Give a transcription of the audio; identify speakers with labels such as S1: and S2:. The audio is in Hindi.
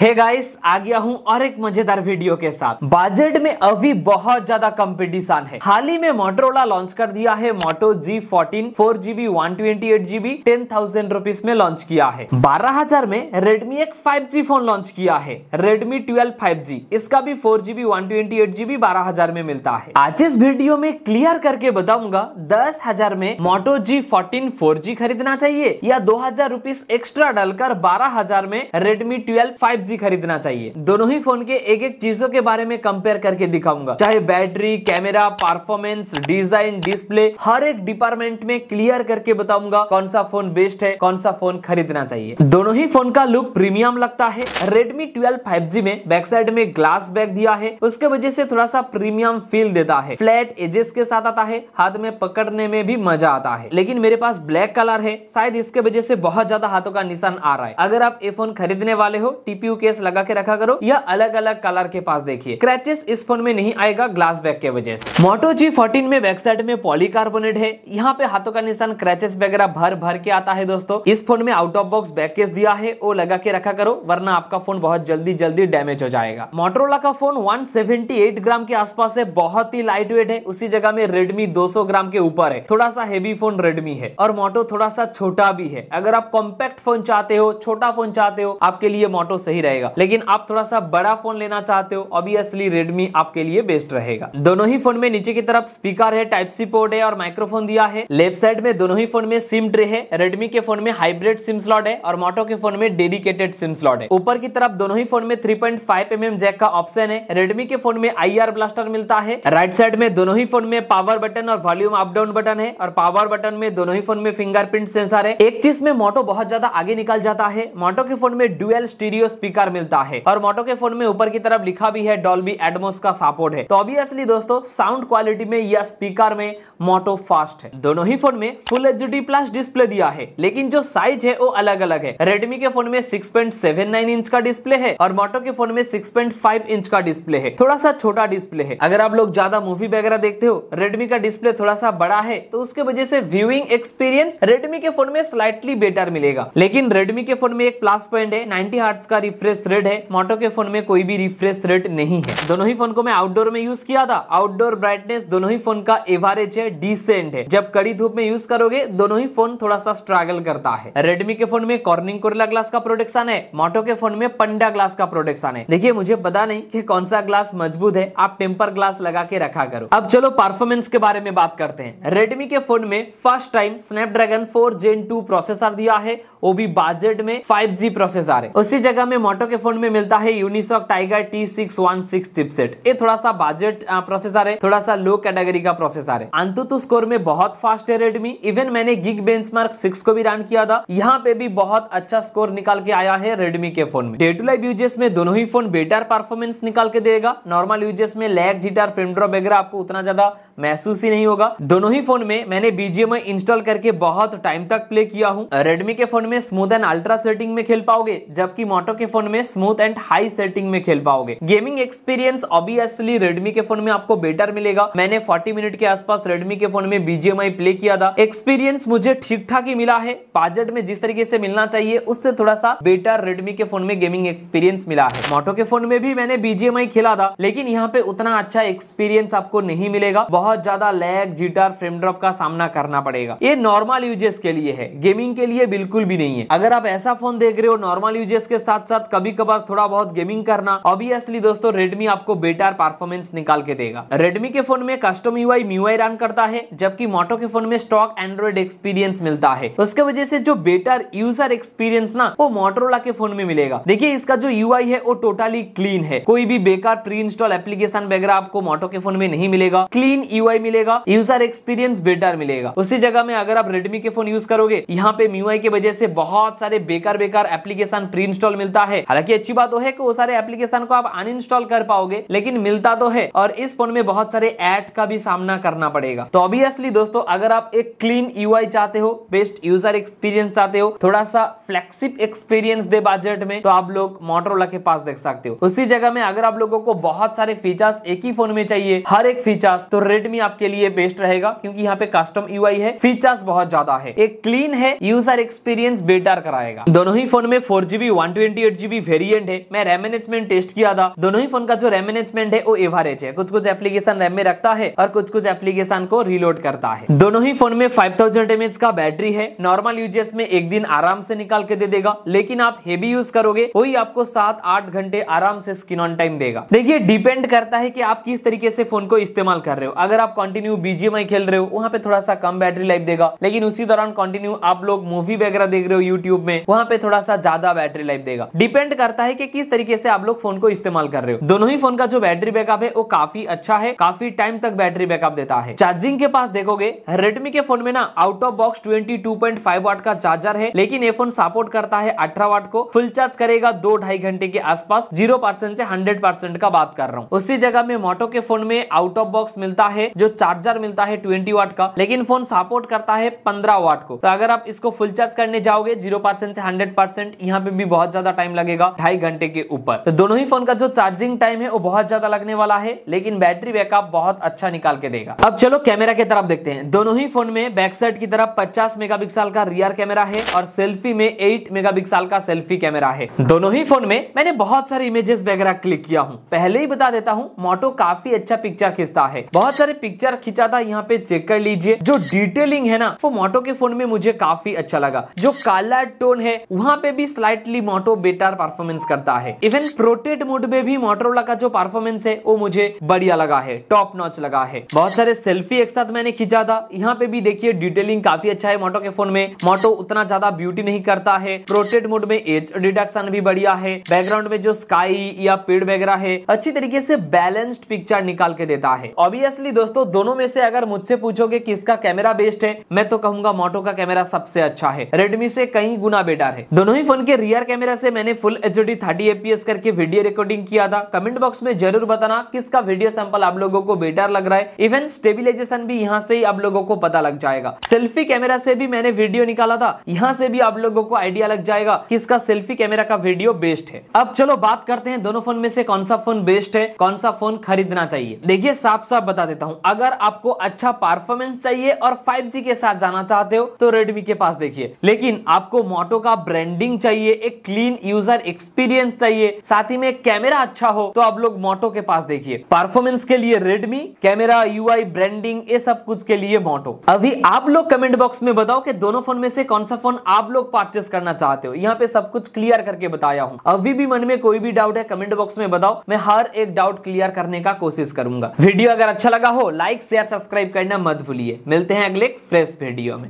S1: हे गाइस आ गया हूँ और एक मजेदार वीडियो के साथ बजट में अभी बहुत ज्यादा कंपटीशन है हाल ही में मोटरोला लॉन्च कर दिया है Moto G fourteen four GB one twenty eight GB ten thousand rupees में लॉन्च किया है बारह हजार में रेडमी एक फाइव जी फोन लॉन्च किया है रेडमी ट्वेल्व फाइव जी इसका भी four GB one twenty eight GB बारह हजार में मिलता है आज इस वीडियो में क्लियर करके बताऊंगा दस हजार में मोटो जी फोर्टीन फोर जी खरीदना चाहिए या दो हजार रुपीज एक्स्ट्रा डालकर बारह हजार में रेडमी ट्वेल्व फाइव जी खरीदना चाहिए दोनों ही फोन के एक एक चीजों के बारे में कंपेयर करके दिखाऊंगा चाहे battery camera performance design display हर एक डिपार्टमेंट में क्लियर करके बताऊंगा कौन सा फोन बेस्ट है कौन सा फोन खरीदना चाहिए दोनों ही फोन का लुक प्रीमियम लगता है रेडमी ट्वेल्व फाइव में बैक साइड में ग्लास बैग दिया है उसके वजह से थोड़ा सा प्रीमियम फील देता है फ्लैट एजेस के साथ आता है हाथ में पकड़ने में भी मजा आता है लेकिन मेरे पास ब्लैक कलर है शायद इसके वजह से बहुत ज्यादा हाथों का निशान आ रहा है अगर आप ये फोन खरीदने वाले हो टीपी केस लगा के रखा करो या अलग अलग कलर के पास देखिए क्रैचेस इस फोन में नहीं आएगा ग्लास बैग के वजह से मोटो जी फोर्टीन में बैक साइड में पॉलीकार्बोनेट है यहाँ पे हाथों का निशान क्रैचेस वगैरह भर भर के आता है दोस्तों इस फोन में out of box back case दिया है वो लगा के रखा करो वरना आपका फोन बहुत जल्दी जल्दी डैमेज हो जाएगा मोटरोला का फोन वन ग्राम के आसपास है बहुत ही लाइट वेट है उसी जगह में रेडमी 200 ग्राम के ऊपर है थोड़ा सा हेवी फोन रेडमी है और मोटो थोड़ा सा छोटा भी है अगर आप कॉम्पैक्ट फोन चाहते हो छोटा फोन चाहते हो आपके लिए मोटो सही रहे जाएगा लेकिन आप थोड़ा सा बड़ा फोन लेना चाहते हो ऑब्वियसली रेडमी आपके लिए बेस्ट रहेगा दोनों ही फोन में नीचे की तरफ स्पीकर है टाइप सी पोर्ट है और माइक्रोफोन दिया है लेफ्ट साइड में दोनों ही फोन में सिम ट्रे है रेडमी के फोन में हाइब्रिड सिम स्लॉट है और मोटो के फोन में डेडिकेटेड सिम स्लॉट है ऊपर की तरफ दोनों ही फोन में थ्री पॉइंट जैक का ऑप्शन है रेडमी के फोन में आई ब्लास्टर मिलता है राइट साइड में दोनों ही फोन में पावर बटन और वॉल्यूम अप डाउन बटन है और पावर बटन में दोनों ही फोन में फिंगरप्रिंट सेंसर है एक चीज में मोटो बहुत ज्यादा आगे निकल जाता है मोटो के फोन में डुअल स्टीरियो स्पीकर स्पीकर मिलता है और मोटो के फोन में ऊपर की तरफ लिखा भी है डॉल्बी एडमोस का सपोर्ट है तो ऑब्वियसली दोस्तों साउंड क्वालिटी में या स्पीकर में मोटो फास्ट है दोनों ही फोन में full H D plus display दिया है लेकिन जो साइज है वो अलग अलग है रेडमी के फोन में 6.79 इंच का डिस्प्ले है और मोटो के फोन में फाइव इंच का डिस्प्ले है थोड़ा सा छोटा डिस्प्ले है अगर आप लोग ज्यादा मूवी वगैरह देखते हो रेडमी का डिस्प्ले थोड़ा सा बड़ा है तो उसके वजह से व्यूइंग एक्सपीरियंस रेडमी के फोन में स्लाइटली बेटर मिलेगा लेकिन रेडमी के फोन में एक प्लस पॉइंट है नाइनटी हार्ट का रिफ्रेश रिफ्रेश रेट है मोटो के फोन में कोई भी रिफ्रेश रेट नहीं है दोनों ही फोन को मैं आउटडोर में यूज किया था आउटडोर ब्राइटनेस दोनों ही फोन का एवरेज है डिसेंट है जब कड़ी धूप में यूज करोगे दोनों ही फोन थोड़ा सा स्ट्रगल करता है रेडमी के फोन में कॉर्निंग कोरला ग्लास का प्रोडक्शन है मोटो के फोन में पंडा ग्लास का प्रोडक्शन है देखिए मुझे पता नहीं कि कौन सा ग्लास मजबूत है आप टेम्पर ग्लास लगा के रखा करो अब चलो परफॉर्मेंस के बारे में बात करते हैं रेडमी के फोन में first time Snapdragon four Gen two processor दिया है वो भी बजट में फाइव प्रोसेसर है उसी जगह में मोटो के फोन में मिलता है Unisoc Tiger T six one six chipset ये थोड़ा सा बजट प्रोसेसर है थोड़ा सा लो कैटेगरी का प्रोसेसर है अंतुतु स्कोर में बहुत फास्ट है रेडमी इवन मैंने गिग बेंच मार्क सिक्स को भी रन किया था यहाँ पे भी बहुत अच्छा स्कोर निकाल के आया है रेडमी के फोन में डे टू लाइफ यूजेस में दोनों ही फोन बेटर परफॉर्मेंस निकाल के देगा नॉर्मल यूजेस में लैग जिटर फिल्म ड्रॉप वगैरह आपको उतना ज्यादा महसूस ही नहीं होगा दोनों ही फोन में मैंने बीजेम इंस्टॉल करके बहुत टाइम तक प्ले किया हूँ रेडमी के फोन में स्मूथ एंड अल्ट्रा सेटिंग में खेल पाओगे जबकि मोटो के फोन फोन में स्मूथ एंड हाई सेटिंग में खेल पाओगे गेमिंग एक्सपीरियंस ऑब्वियसली रेडमी के फोन में आपको बेटर मिलेगा मैंने 40 मिनट के आसपास रेडमी के फोन में बीजेएमआई प्ले किया था एक्सपीरियंस मुझे ठीक ठाक ही मिला है बजट में जिस तरीके से मिलना चाहिए उससे थोड़ा सा बेटर रेडमी के फोन में गेमिंग एक्सपीरियंस मिला है मोटो के फोन में भी मैंने बीजेएमआई खेला था लेकिन यहाँ पे उतना अच्छा एक्सपीरियंस आपको नहीं मिलेगा बहुत ज्यादा लैग जिटर फ्रेम ड्रॉप का सामना करना पड़ेगा ये नॉर्मल यूजेस के लिए है गेमिंग के लिए बिल्कुल भी नहीं है अगर आप ऐसा फोन देख रहे हो नॉर्मल यूजेस के साथ साथ कभी कभार थोड़ा बहुत गेमिंग करना ऑब्वियसली दोस्तों रेडमी आपको बेटर परफॉर्मेंस निकाल के देगा रेडमी के फोन में कस्टम यूआई मीवाई रन करता है जबकि मोटो के फोन में स्टॉक एंड्रॉइड एक्सपीरियंस मिलता है उसके वजह से जो बेटर यूजर एक्सपीरियंस ना वो मोटरोला के फोन में मिलेगा देखिए इसका जो यूआई है वो टोटली क्लीन है कोई भी बेकार प्री इंस्टॉल एप्लीकेशन वगैरह आपको मोटो के फोन में नहीं मिलेगा क्लीन यूआई मिलेगा यूजर एक्सपीरियंस बेटर मिलेगा उसी जगह में अगर आप रेडमी के फोन यूज करोगे यहाँ पे म्यूआई के वजह से बहुत सारे बेकार बेकार एप्लीकेशन प्री इंस्टॉल मिलता है है हालांकि अच्छी बात तो है कि वो सारे एप्लीकेशन को आप अनइंस्टॉल कर पाओगे लेकिन मिलता तो है और इस फोन में बहुत सारे एड का भी सामना करना पड़ेगा तो ऑब्वियसली दोस्तों अगर आप एक क्लीन यू चाहते हो बेस्ट यूजर एक्सपीरियंस चाहते हो थोड़ा सा फ्लेक्सिप एक्सपीरियंस दे बजट में तो आप लोग मोटरोला के पास देख सकते हो उसी जगह में अगर आप लोगों को बहुत सारे फीचर्स एक ही फोन में चाहिए हर एक फीचर्स तो रेडमी आपके लिए बेस्ट रहेगा क्योंकि यहाँ पे कस्टम यू है फीचर्स बहुत ज्यादा है एक क्लीन है यूजर एक्सपीरियंस बेटर कराएगा दोनों ही फोन में फोर जीबी भी वेरियंट है मैं रेमेनेजमेंट टेस्ट किया था दोनों ही फोन का जो रेमेनेजमेंट है वो एवरेज है कुछ कुछ एप्लीकेशन रैम में रखता है और कुछ कुछ एप्लीकेशन को रिलोड करता है दोनों ही फोन में फाइव थाउजेंड का बैटरी है नॉर्मल यूजेस में एक दिन आराम से निकाल के दे देगा लेकिन आप हेवी यूज करोगे वही आपको सात आठ घंटे आराम से स्क्रीन ऑन टाइम देगा देखिए डिपेंड करता है कि आप किस तरीके से फोन को इस्तेमाल कर रहे हो अगर आप कंटिन्यू बीजीएमआई खेल रहे हो वहाँ पे थोड़ा सा कम बैटरी लाइफ देगा लेकिन उसी दौरान कंटिन्यू आप लोग मूवी वगैरह देख रहे हो यूट्यूब में वहाँ पे थोड़ा सा ज्यादा बैटरी लाइफ देगा डिपेंड डिपेंड करता है कि किस तरीके से आप लोग फोन को इस्तेमाल कर रहे हो दोनों ही फोन का जो बैटरी बैकअप है वो काफी अच्छा है काफी टाइम तक बैटरी बैकअप देता है चार्जिंग के पास देखोगे रेडमी के फोन में ना out of box twenty two point five watt का चार्जर है लेकिन ये फोन सपोर्ट करता है अठारह वाट को फुल चार्ज करेगा दो ढाई घंटे के आसपास जीरो परसेंट से हंड्रेड परसेंट का बात कर रहा हूँ उसी जगह में मोटो के फोन में आउट ऑफ बॉक्स मिलता है जो चार्जर मिलता है ट्वेंटी वाट का लेकिन फोन सपोर्ट करता है पंद्रह वाट को तो अगर आप इसको फुल चार्ज करने जाओगे जीरो परसेंट से हंड्रेड परसेंट यहाँ पे भी बहुत ज्यादा टाइम लगेगा लगेगा ढाई घंटे के ऊपर तो दोनों ही फोन का जो चार्जिंग टाइम है वो बहुत ज्यादा लगने वाला है लेकिन बैटरी बैकअप बहुत अच्छा निकाल के देगा अब चलो कैमरा की तरफ देखते हैं दोनों ही फोन में बैक साइड की तरफ पचास मेगा का रियर कैमरा है और सेल्फी में एट मेगा का सेल्फी कैमरा है दोनों ही फोन में मैंने बहुत सारे इमेजेस वगैरह क्लिक किया हूँ पहले ही बता देता हूँ मोटो काफी अच्छा पिक्चर खींचता है बहुत सारे पिक्चर खींचा था यहाँ पे चेक कर लीजिए जो डिटेलिंग है ना वो मोटो के फोन में मुझे काफी अच्छा लगा जो काला टोन है वहाँ पे भी स्लाइटली मोटो बेटर परफॉर्मेंस करता है इवन प्रोटेट मोड में भी मोटरोला का जो परफॉर्मेंस है वो मुझे बढ़िया लगा है टॉप नॉच लगा है बहुत सारे सेल्फी एक साथ मैंने खींचा था यहाँ पे भी देखिए डिटेलिंग काफी अच्छा है मोटो के फोन में मोटो उतना ज्यादा ब्यूटी नहीं करता है प्रोटेट मोड में एज डिडक्शन भी बढ़िया है बैकग्राउंड में जो स्काई या पेड़ वगैरह है अच्छी तरीके से बैलेंस्ड पिक्चर निकाल के देता है ऑब्वियसली दोस्तों दोनों में से अगर मुझसे पूछोगे किसका कैमरा बेस्ट है मैं तो कहूंगा मोटो का कैमरा सबसे अच्छा है रेडमी से कई गुना बेटर है दोनों ही फोन के रियर कैमरा से मैंने full H D thirty FPS करके वीडियो रिकॉर्डिंग किया था कमेंट बॉक्स में जरूर बताना किसका वीडियो सैंपल आप लोगों को बेटर लग रहा है इवन स्टेबिलाईजेशन भी यहाँ से ही आप लोगों को पता लग जाएगा सेल्फी कैमरा से भी मैंने वीडियो निकाला था यहाँ से भी आप लोगों को आइडिया लग जाएगा कि इसका सेल्फी कैमरा का वीडियो बेस्ट है अब चलो बात करते हैं दोनों फोन में से कौन सा फोन बेस्ट है कौन सा फोन खरीदना चाहिए देखिए साफ साफ बता देता हूँ अगर आपको अच्छा परफॉर्मेंस चाहिए और 5G के साथ जाना चाहते हो तो रेडमी के पास देखिए लेकिन आपको मोटो का ब्रांडिंग चाहिए एक क्लीन यूजर यूजर एक्सपीरियंस चाहिए साथ ही में कैमरा अच्छा हो तो आप लोग मोटो के पास देखिए परफॉर्मेंस के लिए रेडमी कैमरा यूआई ब्रांडिंग ये सब कुछ के लिए मोटो अभी आप लोग कमेंट बॉक्स में बताओ कि दोनों फोन में से कौन सा फोन आप लोग परचेस करना चाहते हो यहाँ पे सब कुछ क्लियर करके बताया हूँ अभी भी मन में कोई भी डाउट है कमेंट बॉक्स में बताओ मैं हर एक डाउट क्लियर करने का कोशिश करूंगा वीडियो अगर अच्छा लगा हो लाइक शेयर सब्सक्राइब करना मत भूलिए मिलते हैं अगले फ्रेश वीडियो में